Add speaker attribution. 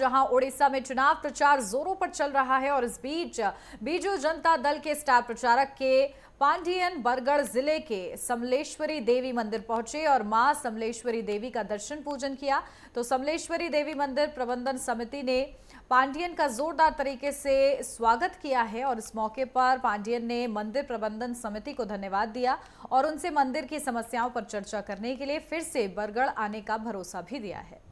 Speaker 1: जहां ओडिशा में चुनाव प्रचार जोरों पर चल रहा है और इस बीच बीजू जनता दल के स्टार प्रचारक के पांडियन बरगढ़ जिले के समलेश्वरी देवी मंदिर पहुंचे और मां समलेश्वरी देवी का दर्शन पूजन किया तो समलेश्वरी देवी मंदिर प्रबंधन समिति ने पांडियन का जोरदार तरीके से स्वागत किया है और इस मौके पर पांडियन ने मंदिर प्रबंधन समिति को धन्यवाद दिया और उनसे मंदिर की समस्याओं पर चर्चा करने के लिए फिर से बरगढ़ आने का भरोसा भी दिया है